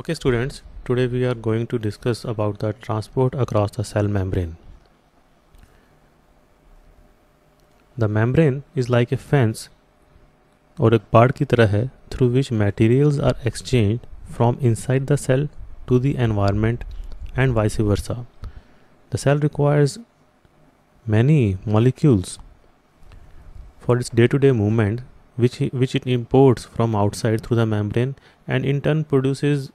Okay students, today we are going to discuss about the transport across the cell membrane. The membrane is like a fence or a बाड़ की तरह through which materials are exchanged from inside the cell to the environment and vice versa. The cell requires many molecules for its day-to-day -day movement which, which it imports from outside through the membrane and in turn produces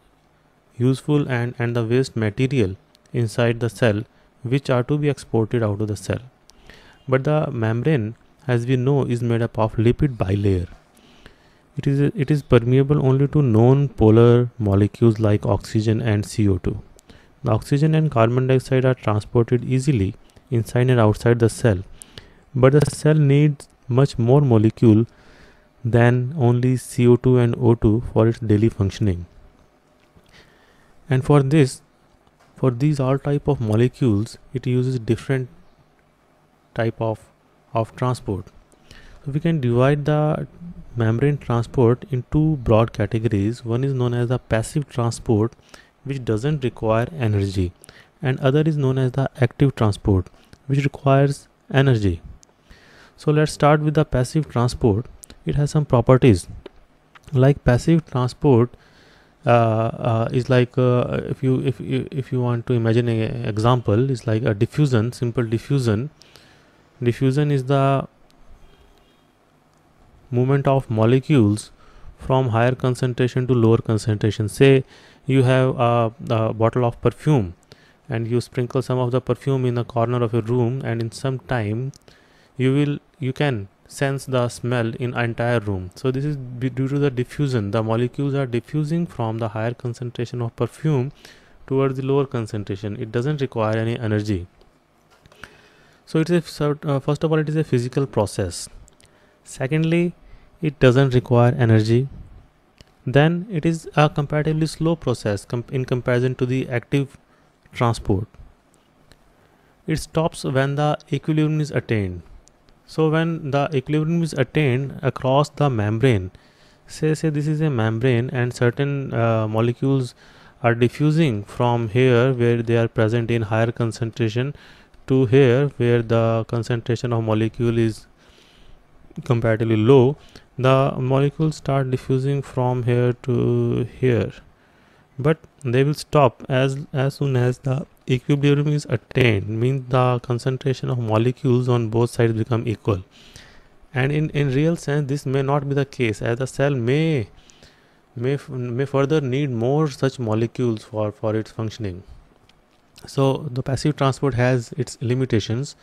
useful and, and the waste material inside the cell which are to be exported out of the cell. But the membrane as we know is made up of lipid bilayer. It is, it is permeable only to non-polar molecules like oxygen and CO2. The oxygen and carbon dioxide are transported easily inside and outside the cell, but the cell needs much more molecule than only CO2 and O2 for its daily functioning and for this for these all type of molecules it uses different type of of transport so we can divide the membrane transport in two broad categories one is known as the passive transport which doesn't require energy and other is known as the active transport which requires energy so let's start with the passive transport it has some properties like passive transport uh, uh, is like uh, if you if if you want to imagine an example is like a diffusion simple diffusion diffusion is the movement of molecules from higher concentration to lower concentration say you have a, a, bottle of perfume and you sprinkle some of the perfume in a corner of your room and in some time you will you can sense the smell in entire room so this is due to the diffusion the molecules are diffusing from the higher concentration of perfume towards the lower concentration it doesn't require any energy so it's a uh, first of all it is a physical process secondly it doesn't require energy then it is a comparatively slow process com in comparison to the active transport it stops when the equilibrium is attained so when the equilibrium is attained across the membrane, say say this is a membrane and certain uh, molecules are diffusing from here where they are present in higher concentration to here where the concentration of molecule is comparatively low the molecules start diffusing from here to here but they will stop as as soon as the equilibrium is attained means the concentration of molecules on both sides become equal and in, in real sense this may not be the case as the cell may may, may further need more such molecules for, for its functioning so the passive transport has its limitations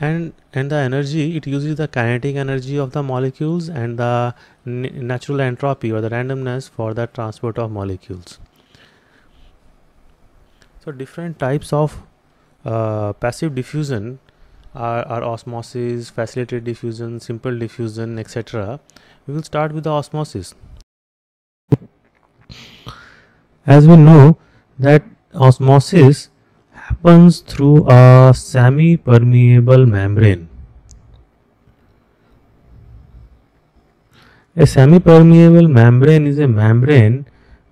and and the energy it uses the kinetic energy of the molecules and the natural entropy or the randomness for the transport of molecules so different types of uh, passive diffusion are, are, osmosis, facilitated diffusion, simple diffusion, etc. We will start with the osmosis. As we know that osmosis happens through a semi-permeable membrane. A semi-permeable membrane is a membrane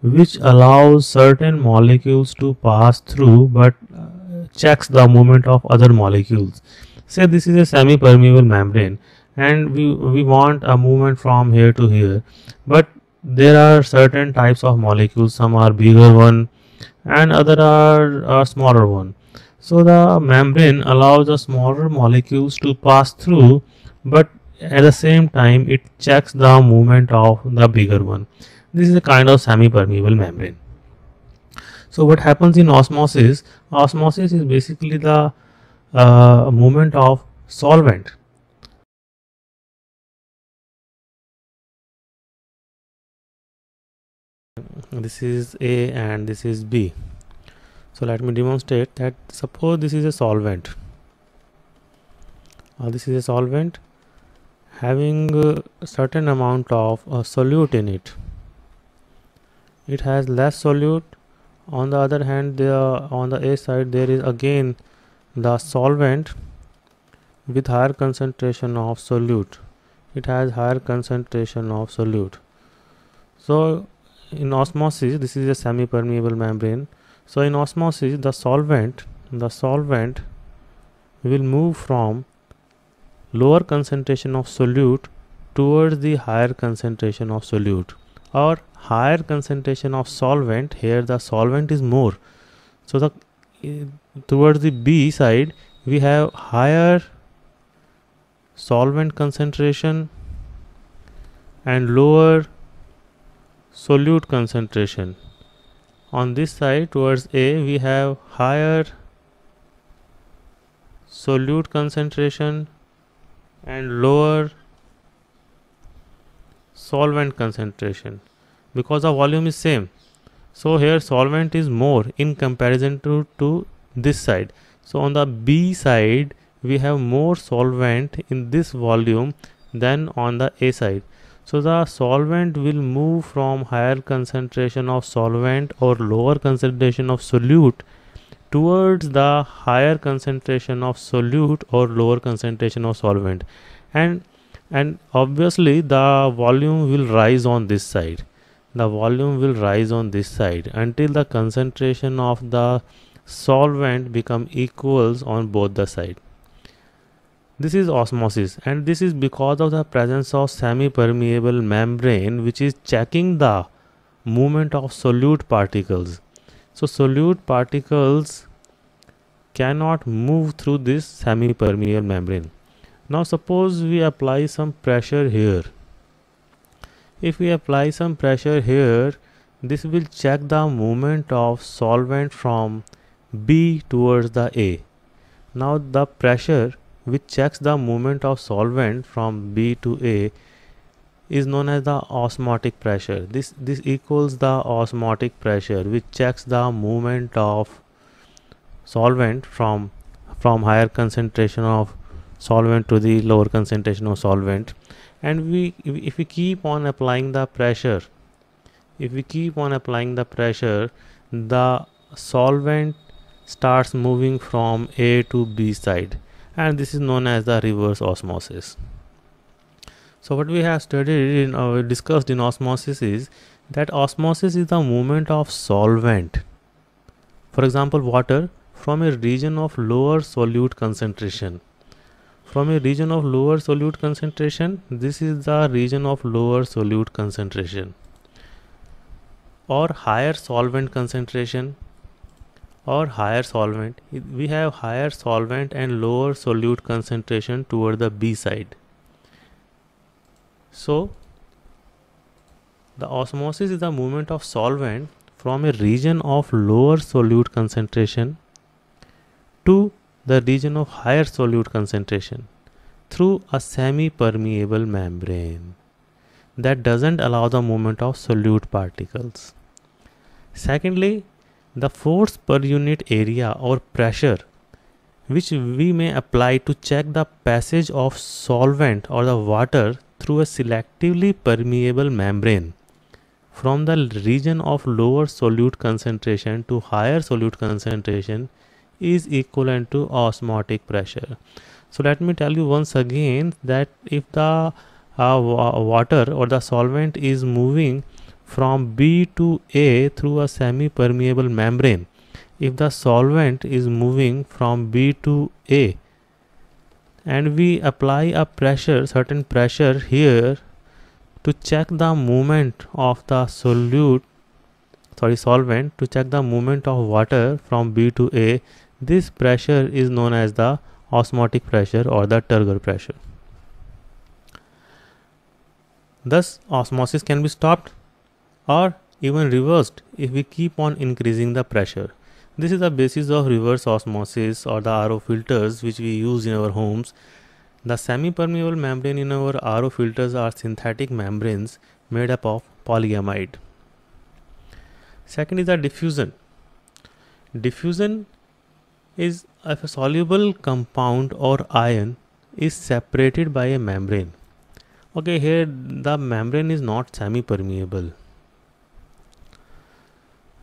which allows certain molecules to pass through but uh, checks the movement of other molecules. Say this is a semi-permeable membrane and we, we want a movement from here to here but there are certain types of molecules some are bigger one and other are, are smaller one. So the membrane allows the smaller molecules to pass through but at the same time it checks the movement of the bigger one. This is a kind of semi-permeable membrane. So what happens in osmosis? Osmosis is basically the uh, movement of solvent this is A and this is B. So let me demonstrate that suppose this is a solvent or uh, this is a solvent having a uh, certain amount of uh, solute in it it has less solute on the other hand the on the a side there is again the solvent with higher concentration of solute it has higher concentration of solute so in osmosis this is a semi permeable membrane so in osmosis the solvent the solvent will move from lower concentration of solute towards the higher concentration of solute or higher concentration of solvent here the solvent is more so the towards the B side we have higher solvent concentration and lower solute concentration on this side towards A we have higher solute concentration and lower solvent concentration because the volume is same so here solvent is more in comparison to, to this side so on the B side we have more solvent in this volume than on the A side so the solvent will move from higher concentration of solvent or lower concentration of solute towards the higher concentration of solute or lower concentration of solvent and and obviously the volume will rise on this side the volume will rise on this side until the concentration of the solvent become equals on both the side this is osmosis and this is because of the presence of semi permeable membrane which is checking the movement of solute particles so solute particles cannot move through this semi permeable membrane now suppose we apply some pressure here if we apply some pressure here this will check the movement of solvent from B towards the A now the pressure which checks the movement of solvent from B to A is known as the osmotic pressure this this equals the osmotic pressure which checks the movement of solvent from from higher concentration of solvent to the lower concentration of solvent and we if we keep on applying the pressure if we keep on applying the pressure the solvent starts moving from A to B side and this is known as the reverse osmosis. So what we have studied in uh, discussed in osmosis is that osmosis is the movement of solvent for example water from a region of lower solute concentration from a region of lower solute concentration this is the region of lower solute concentration or higher solvent concentration or higher solvent we have higher solvent and lower solute concentration toward the B side so the osmosis is the movement of solvent from a region of lower solute concentration to the region of higher solute concentration through a semi-permeable membrane that doesn't allow the movement of solute particles. Secondly, the force per unit area or pressure which we may apply to check the passage of solvent or the water through a selectively permeable membrane from the region of lower solute concentration to higher solute concentration is equivalent to osmotic pressure so let me tell you once again that if the uh, water or the solvent is moving from B to A through a semi permeable membrane if the solvent is moving from B to A and we apply a pressure certain pressure here to check the movement of the solute sorry solvent to check the movement of water from B to A this pressure is known as the osmotic pressure or the turgor pressure. Thus, osmosis can be stopped or even reversed if we keep on increasing the pressure. This is the basis of reverse osmosis or the RO filters which we use in our homes. The semi-permeable membrane in our RO filters are synthetic membranes made up of polyamide. Second is the diffusion. Diffusion is if a soluble compound or ion is separated by a membrane okay here the membrane is not semi permeable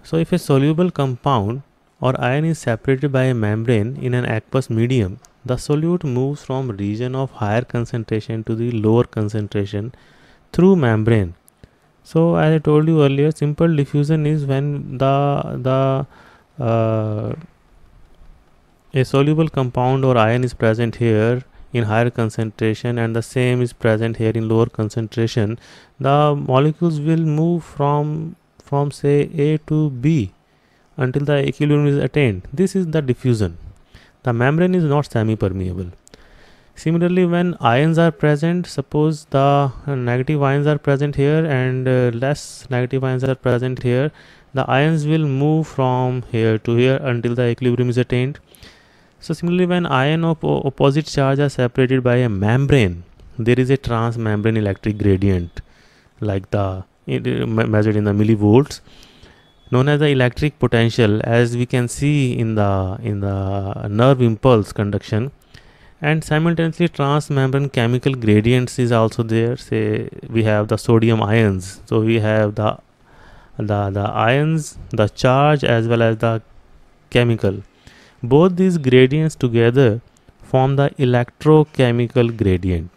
so if a soluble compound or ion is separated by a membrane in an aqueous medium the solute moves from region of higher concentration to the lower concentration through membrane so as i told you earlier simple diffusion is when the the uh, a soluble compound or ion is present here in higher concentration and the same is present here in lower concentration. The molecules will move from from say A to B until the equilibrium is attained. This is the diffusion. The membrane is not semi-permeable. Similarly, when ions are present, suppose the uh, negative ions are present here and uh, less negative ions are present here, the ions will move from here to here until the equilibrium is attained so similarly, when ion of opposite charge are separated by a membrane, there is a transmembrane electric gradient like the uh, measured in the millivolts known as the electric potential as we can see in the in the nerve impulse conduction and simultaneously transmembrane chemical gradients is also there say we have the sodium ions so we have the the the ions the charge as well as the chemical both these gradients together form the electrochemical gradient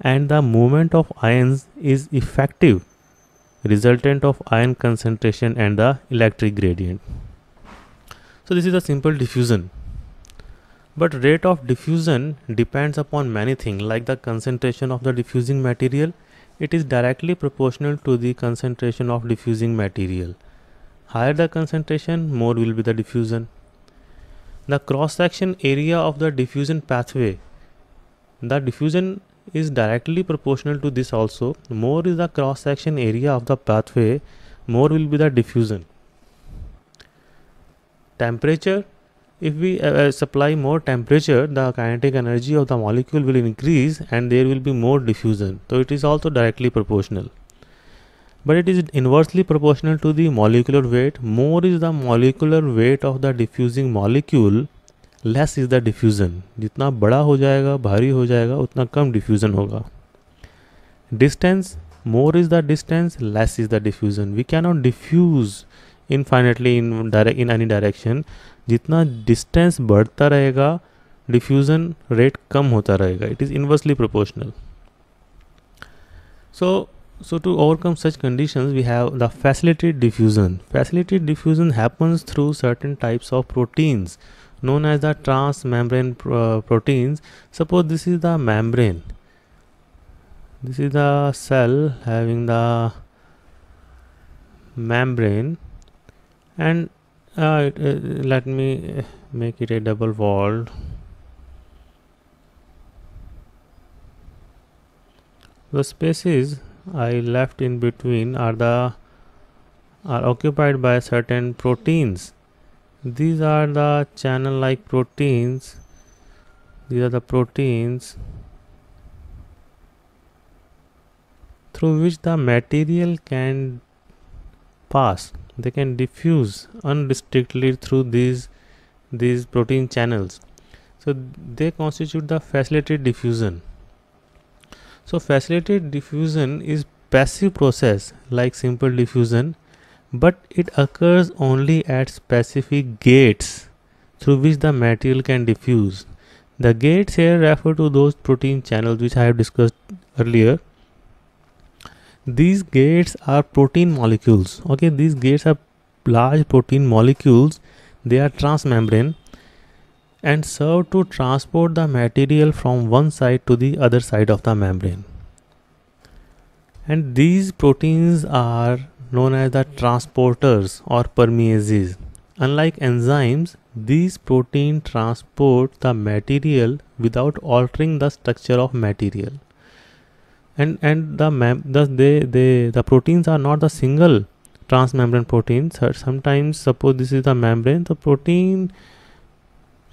and the movement of ions is effective resultant of ion concentration and the electric gradient. So this is a simple diffusion. But rate of diffusion depends upon many things like the concentration of the diffusing material. It is directly proportional to the concentration of diffusing material. Higher the concentration, more will be the diffusion the cross section area of the diffusion pathway the diffusion is directly proportional to this also more is the cross section area of the pathway more will be the diffusion temperature if we uh, uh supply more temperature the kinetic energy of the molecule will increase and there will be more diffusion so it is also directly proportional but it is inversely proportional to the molecular weight. More is the molecular weight of the diffusing molecule, less is the diffusion. जितना बड़ा हो जाएगा भारी हो जाएगा उतना कम diffusion होगा Distance, more is the distance, less is the diffusion. We cannot diffuse infinitely in direct in any direction. जितना distance बढ़ता रहेगा diffusion rate कम होता रहेगा It is inversely proportional. So so to overcome such conditions we have the facilitated diffusion facilitated diffusion happens through certain types of proteins known as the transmembrane uh, proteins suppose this is the membrane this is the cell having the membrane and uh, it, uh, let me make it a double walled the space is I left in between are the are occupied by certain proteins. These are the channel like proteins. These are the proteins through which the material can pass. They can diffuse unrestrictedly through these these protein channels. So they constitute the facilitated diffusion. So facilitated diffusion is passive process like simple diffusion but it occurs only at specific gates through which the material can diffuse. The gates here refer to those protein channels which I have discussed earlier. These gates are protein molecules. Okay, these gates are large protein molecules. They are transmembrane and serve to transport the material from one side to the other side of the membrane. And these proteins are known as the transporters or permeases. Unlike enzymes, these proteins transport the material without altering the structure of material. And and the mem thus they, they the proteins are not the single transmembrane proteins. Sometimes suppose this is the membrane, the protein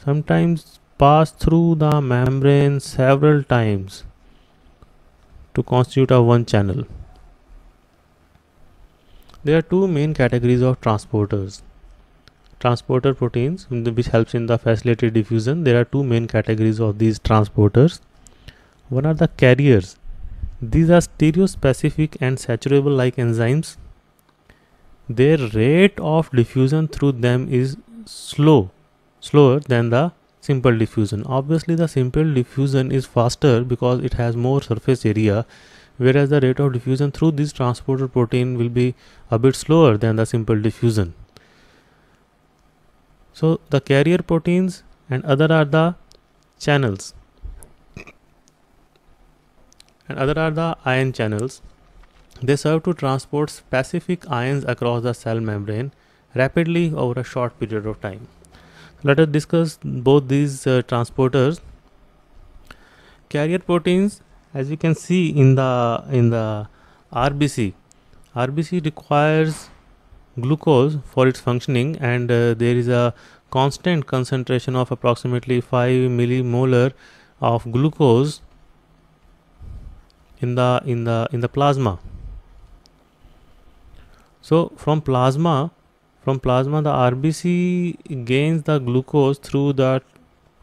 sometimes pass through the membrane several times to constitute a one channel. There are two main categories of transporters. Transporter proteins which helps in the facilitated diffusion. There are two main categories of these transporters. One are the carriers. These are stereospecific and saturable like enzymes. Their rate of diffusion through them is slow slower than the simple diffusion. Obviously the simple diffusion is faster because it has more surface area whereas the rate of diffusion through this transporter protein will be a bit slower than the simple diffusion. So the carrier proteins and other are the channels and other are the ion channels. They serve to transport specific ions across the cell membrane rapidly over a short period of time. Let us discuss both these uh, transporters. Carrier proteins, as you can see in the in the RBC, RBC requires glucose for its functioning, and uh, there is a constant concentration of approximately 5 millimolar of glucose in the in the in the plasma so from plasma from plasma, the RBC gains the glucose through the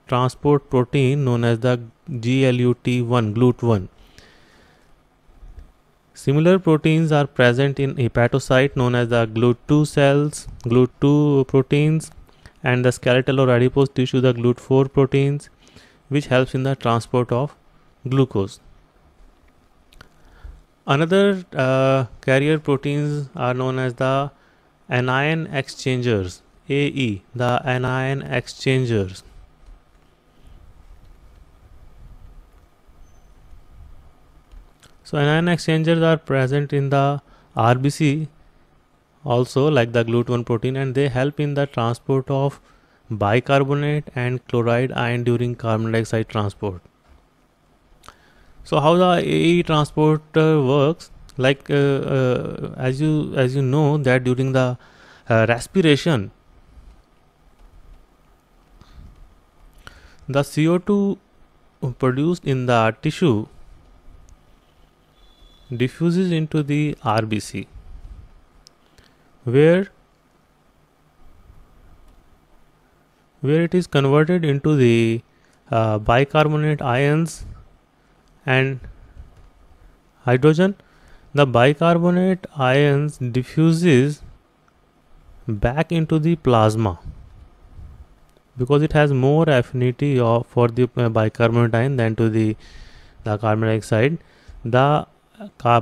transport protein known as the GLUT1, GLUT1. Similar proteins are present in hepatocyte known as the GLUT2 cells, GLUT2 proteins, and the skeletal or adipose tissue, the GLUT4 proteins, which helps in the transport of glucose. Another uh, carrier proteins are known as the anion exchangers AE the anion exchangers so anion exchangers are present in the RBC also like the GLUT1 protein and they help in the transport of bicarbonate and chloride ion during carbon dioxide transport so how the AE transporter uh, works like uh, uh, as you as you know that during the uh, respiration the CO2 produced in the tissue diffuses into the RBC where where it is converted into the uh, bicarbonate ions and hydrogen the bicarbonate ions diffuses back into the plasma because it has more affinity of, for the uh, bicarbonate ion than to the, the carbon dioxide. The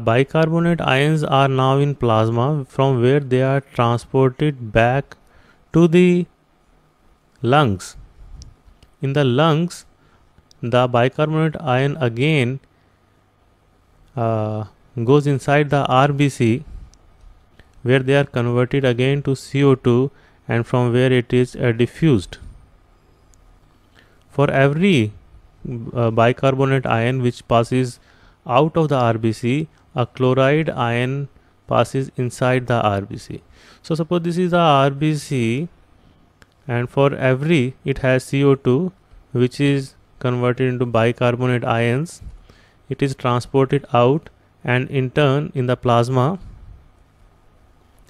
bicarbonate ions are now in plasma from where they are transported back to the lungs. In the lungs, the bicarbonate ion again uh, goes inside the RBC where they are converted again to CO2 and from where it is uh, diffused. For every uh, bicarbonate ion which passes out of the RBC, a chloride ion passes inside the RBC. So suppose this is the RBC and for every it has CO2 which is converted into bicarbonate ions. It is transported out and in turn in the plasma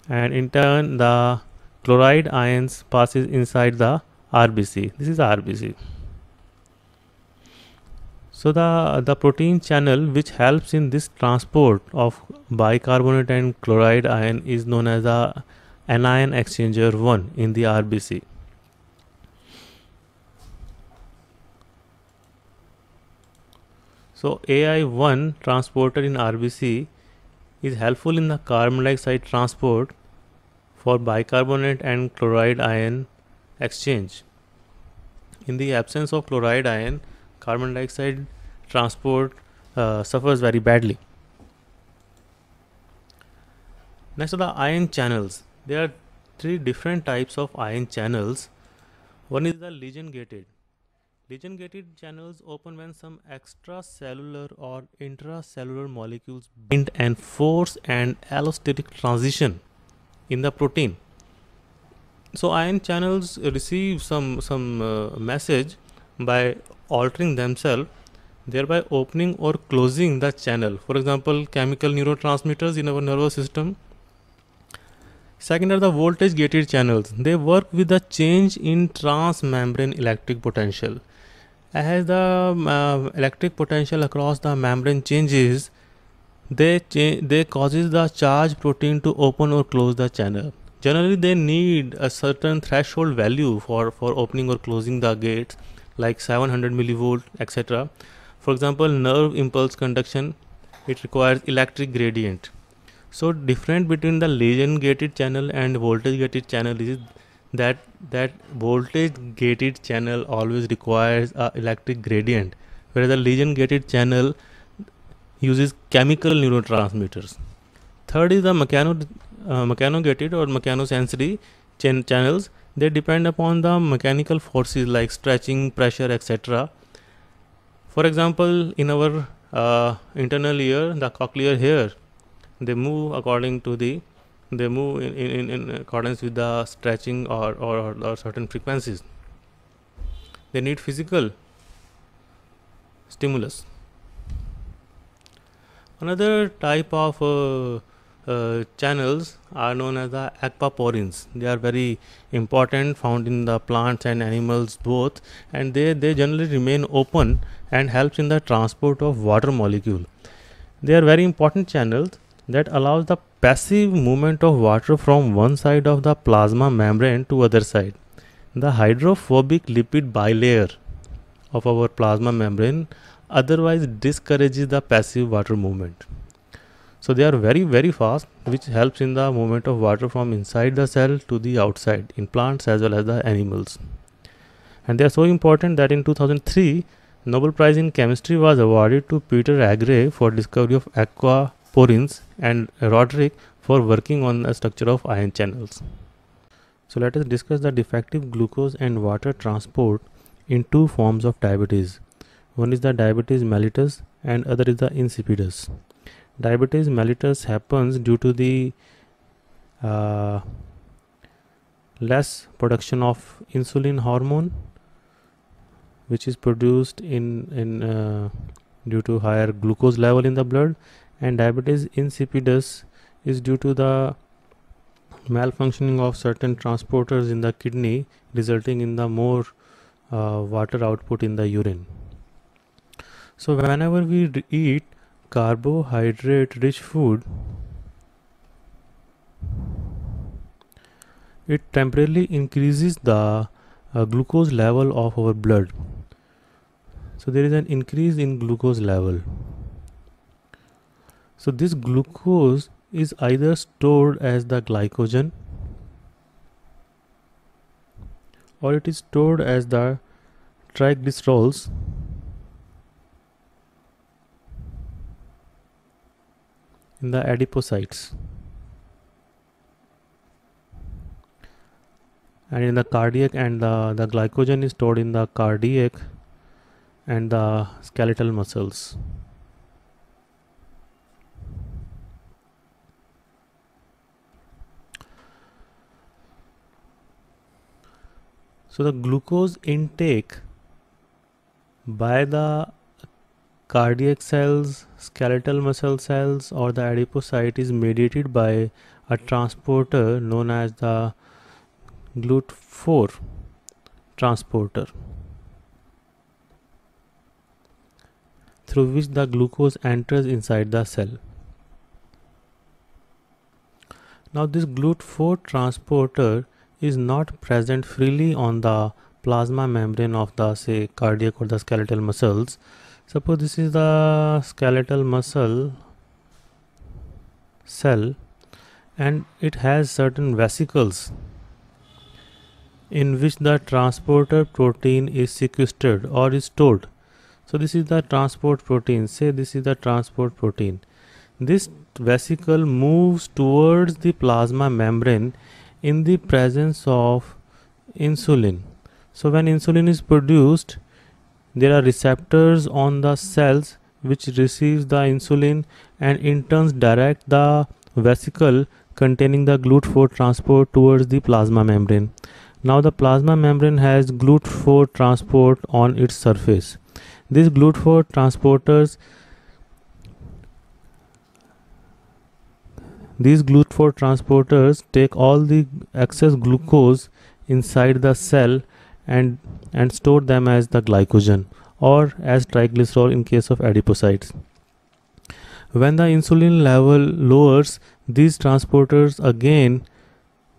and in turn the chloride ions passes inside the RBC. This is RBC. So the, the protein channel which helps in this transport of bicarbonate and chloride ion is known as the anion exchanger 1 in the RBC. So AI1 transporter in RBC is helpful in the carbon dioxide transport for bicarbonate and chloride ion exchange. In the absence of chloride ion, carbon dioxide transport uh, suffers very badly. Next are the ion channels. There are three different types of ion channels. One is the ligand gated. Region gated channels open when some extracellular or intracellular molecules bind and force an allostatic transition in the protein. So ion channels receive some some uh, message by altering themselves thereby opening or closing the channel. For example, chemical neurotransmitters in our nervous system. Second are the voltage gated channels. They work with the change in transmembrane electric potential as the uh, electric potential across the membrane changes they cha- they causes the charge protein to open or close the channel generally they need a certain threshold value for for opening or closing the gates like 700 millivolt etc for example nerve impulse conduction it requires electric gradient so different between the ligand gated channel and voltage gated channel is that that voltage gated channel always requires a electric gradient whereas the ligand gated channel uses chemical neurotransmitters third is the mechano uh, mechano gated or mechanosensory ch- channels they depend upon the mechanical forces like stretching pressure etc for example in our uh, internal ear the cochlear here they move according to the they move in, in, in accordance with the stretching or, or, or certain frequencies. They need physical stimulus. Another type of uh, uh, channels are known as the aquaporins. They are very important, found in the plants and animals both, and they, they generally remain open and helps in the transport of water molecule. They are very important channels that allows the passive movement of water from one side of the plasma membrane to other side. The hydrophobic lipid bilayer of our plasma membrane otherwise discourages the passive water movement. So they are very very fast which helps in the movement of water from inside the cell to the outside in plants as well as the animals. And they are so important that in 2003 Nobel Prize in Chemistry was awarded to Peter Agre for discovery of aqua Porins and Roderick for working on the structure of ion channels. So let us discuss the defective glucose and water transport in two forms of diabetes. One is the diabetes mellitus and other is the insipidus. Diabetes mellitus happens due to the uh, less production of insulin hormone which is produced in in uh, due to higher glucose level in the blood and diabetes insipidus is due to the malfunctioning of certain transporters in the kidney resulting in the more uh, water output in the urine so whenever we eat carbohydrate rich food it temporarily increases the uh, glucose level of our blood so there is an increase in glucose level so this glucose is either stored as the glycogen or it is stored as the triglycerols in the adipocytes and in the cardiac and the, the glycogen is stored in the cardiac and the skeletal muscles. So the glucose intake by the cardiac cells, skeletal muscle cells or the adipocyte is mediated by a transporter known as the GLUT4 transporter through which the glucose enters inside the cell. Now this GLUT4 transporter is not present freely on the plasma membrane of the say cardiac or the skeletal muscles suppose this is the skeletal muscle cell and it has certain vesicles in which the transporter protein is sequestered or is stored so this is the transport protein say this is the transport protein this vesicle moves towards the plasma membrane in the presence of insulin so when insulin is produced there are receptors on the cells which receives the insulin and in turn direct the vesicle containing the GLUT4 transport towards the plasma membrane. Now the plasma membrane has GLUT4 transport on its surface. These GLUT4 transporters These GLUT4 transporters take all the excess glucose inside the cell and, and store them as the glycogen or as triglycerol in case of adipocytes. When the insulin level lowers, these transporters again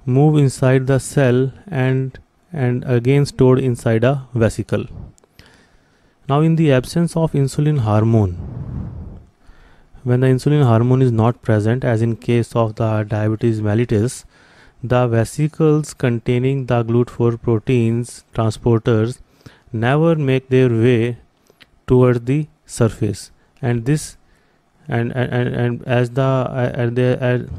move inside the cell and, and again stored inside a vesicle. Now in the absence of insulin hormone, when the insulin hormone is not present, as in case of the diabetes mellitus, the vesicles containing the GLUT4 proteins transporters never make their way toward the surface, and this and and, and, and as the and, the,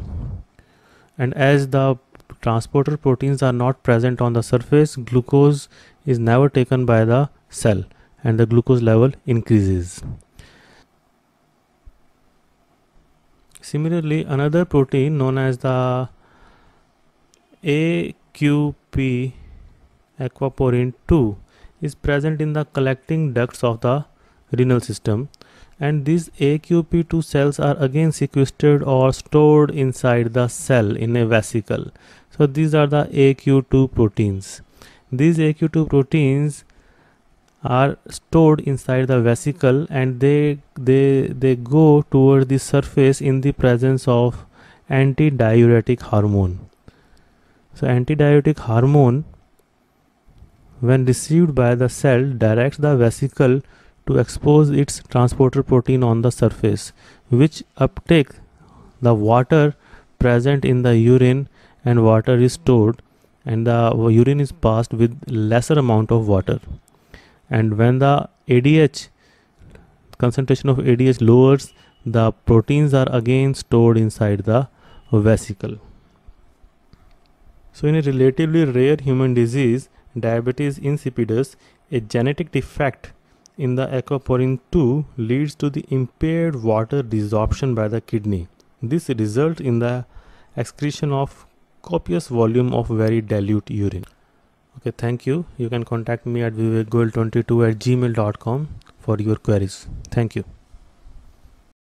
and as the transporter proteins are not present on the surface, glucose is never taken by the cell, and the glucose level increases. Similarly, another protein known as the AQP aquaporin 2 is present in the collecting ducts of the renal system and these AQP2 cells are again sequestered or stored inside the cell in a vesicle. So these are the AQ2 proteins. These AQ2 proteins are stored inside the vesicle and they they they go towards the surface in the presence of antidiuretic hormone so antidiuretic hormone when received by the cell directs the vesicle to expose its transporter protein on the surface which uptake the water present in the urine and water is stored and the urine is passed with lesser amount of water and when the ADH concentration of ADH lowers the proteins are again stored inside the vesicle. So in a relatively rare human disease diabetes insipidus a genetic defect in the aquaporin 2 leads to the impaired water desorption by the kidney. This results in the excretion of copious volume of very dilute urine okay thank you you can contact me at vivekgoel22 at gmail.com for your queries thank you